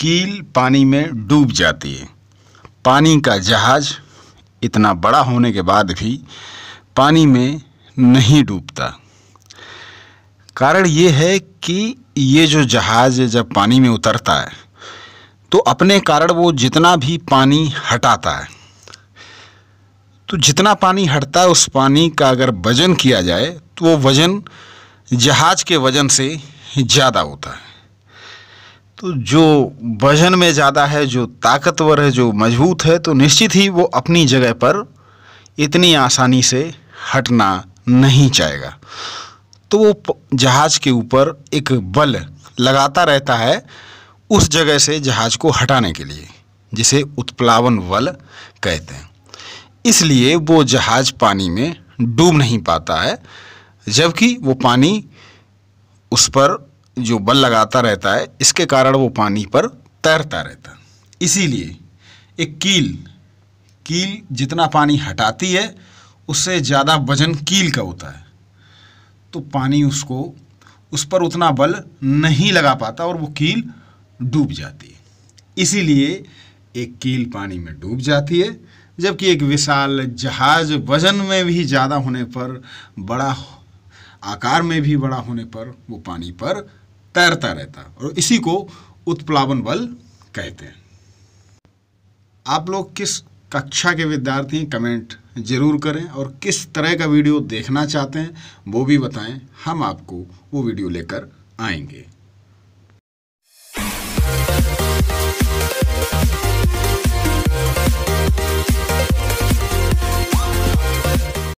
कील पानी में डूब जाती है पानी का जहाज़ इतना बड़ा होने के बाद भी पानी में नहीं डूबता कारण ये है कि ये जो जहाज़ जब पानी में उतरता है तो अपने कारण वो जितना भी पानी हटाता है तो जितना पानी हटता है उस पानी का अगर वज़न किया जाए तो वो वज़न जहाज़ के वज़न से ज़्यादा होता है तो जो वजन में ज़्यादा है जो ताकतवर है जो मजबूत है तो निश्चित ही वो अपनी जगह पर इतनी आसानी से हटना नहीं चाहेगा तो वो जहाज़ के ऊपर एक बल लगाता रहता है उस जगह से जहाज़ को हटाने के लिए जिसे उत्प्लावन बल कहते हैं इसलिए वो जहाज़ पानी में डूब नहीं पाता है जबकि वो पानी उस पर जो बल लगाता रहता है इसके कारण वो पानी पर तैरता रहता है इसीलिए एक कील कील जितना पानी हटाती है उससे ज़्यादा वजन कील का होता है तो पानी उसको उस पर उतना बल नहीं लगा पाता और वो कील डूब जाती है इसीलिए एक कील पानी में डूब जाती है जबकि एक विशाल जहाज वजन में भी ज़्यादा होने पर बड़ा आकार में भी बड़ा होने पर वो पानी पर तैरता रहता और इसी को उत्प्लावन बल कहते हैं आप लोग किस कक्षा के विद्यार्थी कमेंट ज़रूर करें और किस तरह का वीडियो देखना चाहते हैं वो भी बताएं हम आपको वो वीडियो लेकर आएंगे